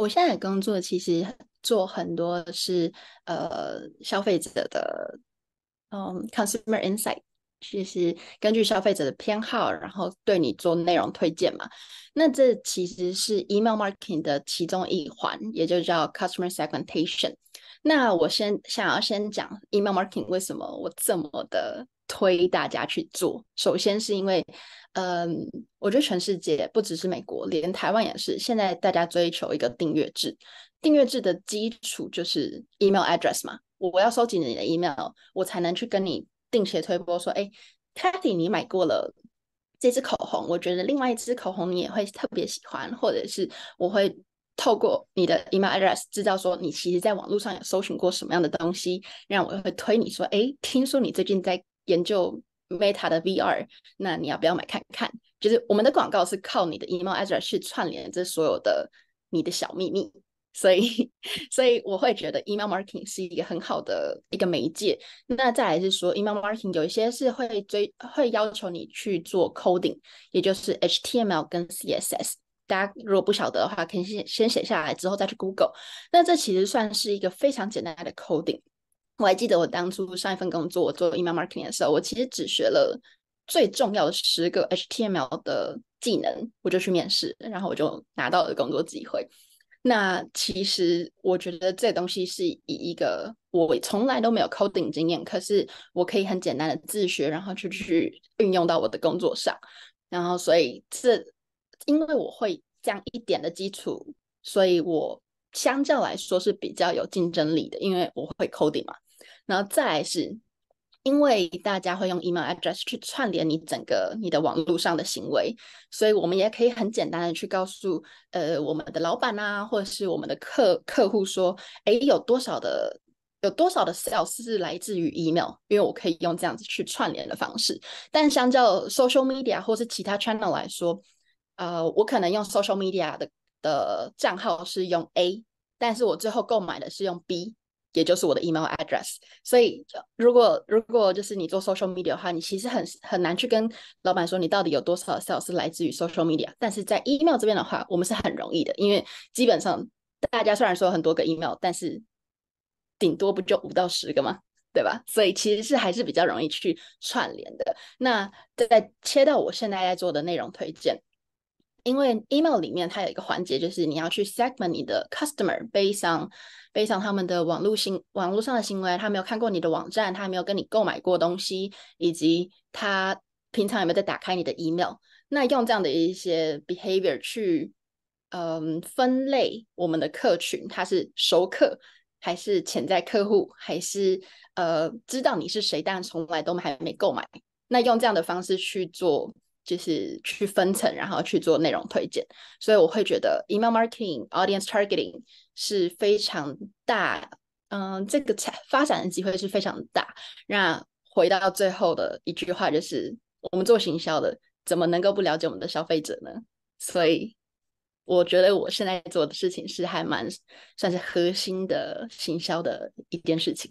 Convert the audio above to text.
我现在的工作其实做很多是呃消费者的，嗯，consumer insight，其实根据消费者的偏好，然后对你做内容推荐嘛。那这其实是 email marketing 的其中一环，也就叫 customer segmentation。那我先想要先讲 email marketing 为什么我这么的。推大家去做，首先是因为，嗯，我觉得全世界不只是美国，连台湾也是。现在大家追求一个订阅制，订阅制的基础就是 email address 嘛，我要收集你的 email，我才能去跟你定期推播说，哎，Cathy，你买过了这支口红，我觉得另外一支口红你也会特别喜欢，或者是我会透过你的 email address 知道说你其实，在网络上有搜寻过什么样的东西，让我会推你说，哎，听说你最近在。研究 Meta 的 VR，那你要不要买看看？就是我们的广告是靠你的 email address 去串联这所有的你的小秘密，所以 所以我会觉得 email marketing 是一个很好的一个媒介。那再来是说 email marketing 有一些是会追会要求你去做 coding，也就是 HTML 跟 CSS。大家如果不晓得的话，可以先先写下来，之后再去 Google。那这其实算是一个非常简单的 coding。我还记得我当初上一份工作做 email marketing 的时候，我其实只学了最重要的十个 HTML 的技能，我就去面试，然后我就拿到了工作机会。那其实我觉得这东西是以一个我从来都没有 coding 经验，可是我可以很简单的自学，然后去去运用到我的工作上。然后所以这因为我会这样一点的基础，所以我相较来说是比较有竞争力的，因为我会 coding 嘛。然后再来是因为大家会用 email address 去串联你整个你的网络上的行为，所以我们也可以很简单的去告诉呃我们的老板啊，或者是我们的客客户说，哎，有多少的有多少的 sales 是来自于 email，因为我可以用这样子去串联的方式。但相较 social media 或是其他 channel 来说，呃，我可能用 social media 的的账号是用 A，但是我最后购买的是用 B。也就是我的 email address，所以如果如果就是你做 social media 的话，你其实很很难去跟老板说你到底有多少 sales 是来自于 social media，但是在 email 这边的话，我们是很容易的，因为基本上大家虽然说很多个 email，但是顶多不就五到十个吗？对吧？所以其实是还是比较容易去串联的。那再切到我现在在做的内容推荐。因为 email 里面它有一个环节，就是你要去 segment 你的 customer，背上背上他们的网络行网络上的行为，他没有看过你的网站，他没有跟你购买过东西，以及他平常有没有在打开你的 email。那用这样的一些 behavior 去嗯分类我们的客群，他是熟客还是潜在客户，还是呃知道你是谁但从来都还没购买？那用这样的方式去做。就是去分层，然后去做内容推荐，所以我会觉得 email marketing、audience targeting 是非常大，嗯，这个才发展的机会是非常大。那回到最后的一句话，就是我们做行销的，怎么能够不了解我们的消费者呢？所以我觉得我现在做的事情是还蛮算是核心的行销的一件事情。